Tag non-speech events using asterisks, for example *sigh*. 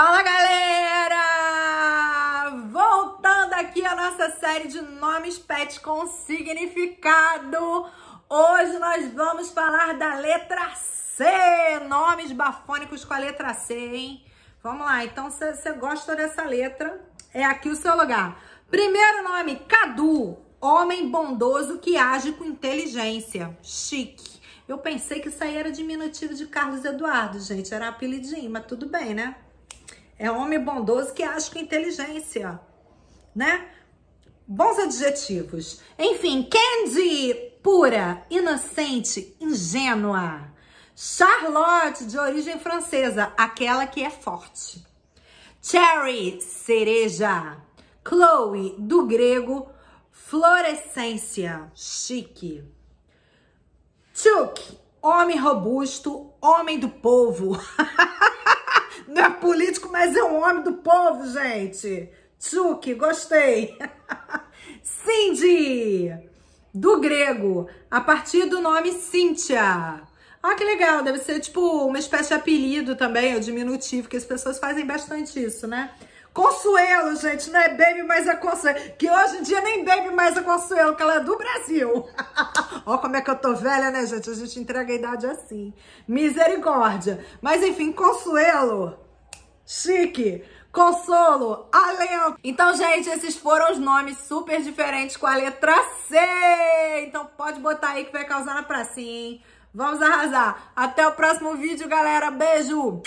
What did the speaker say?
Fala galera! Voltando aqui a nossa série de nomes pet com significado. Hoje nós vamos falar da letra C, nomes bafônicos com a letra C, hein? Vamos lá, então se você gosta dessa letra, é aqui o seu lugar. Primeiro nome, Cadu, homem bondoso que age com inteligência. Chique. Eu pensei que isso aí era diminutivo de Carlos Eduardo, gente, era apelidinho, mas tudo bem, né? É homem bondoso que age com inteligência, né? Bons adjetivos. Enfim, Candy, pura, inocente, ingênua. Charlotte, de origem francesa, aquela que é forte. Cherry, cereja. Chloe, do grego, florescência, chique. Chuck, homem robusto, homem do povo. *laughs* é político, mas é um homem do povo, gente. Tchuk, gostei. *laughs* Cindy, do grego, a partir do nome Cíntia. Ah, que legal, deve ser tipo uma espécie de apelido também, ou diminutivo, que as pessoas fazem bastante isso, né? Consuelo, gente, não é baby, mas é Consuelo. Que hoje em dia nem baby mais é Consuelo, que ela é do Brasil. *laughs* Ó como é que eu tô velha, né, gente? A gente entrega a idade assim. Misericórdia. Mas enfim, Consuelo chique, consolo, alento. Então, gente, esses foram os nomes super diferentes com a letra C. Então pode botar aí que vai causar na pracinha, hein? Vamos arrasar. Até o próximo vídeo, galera. Beijo!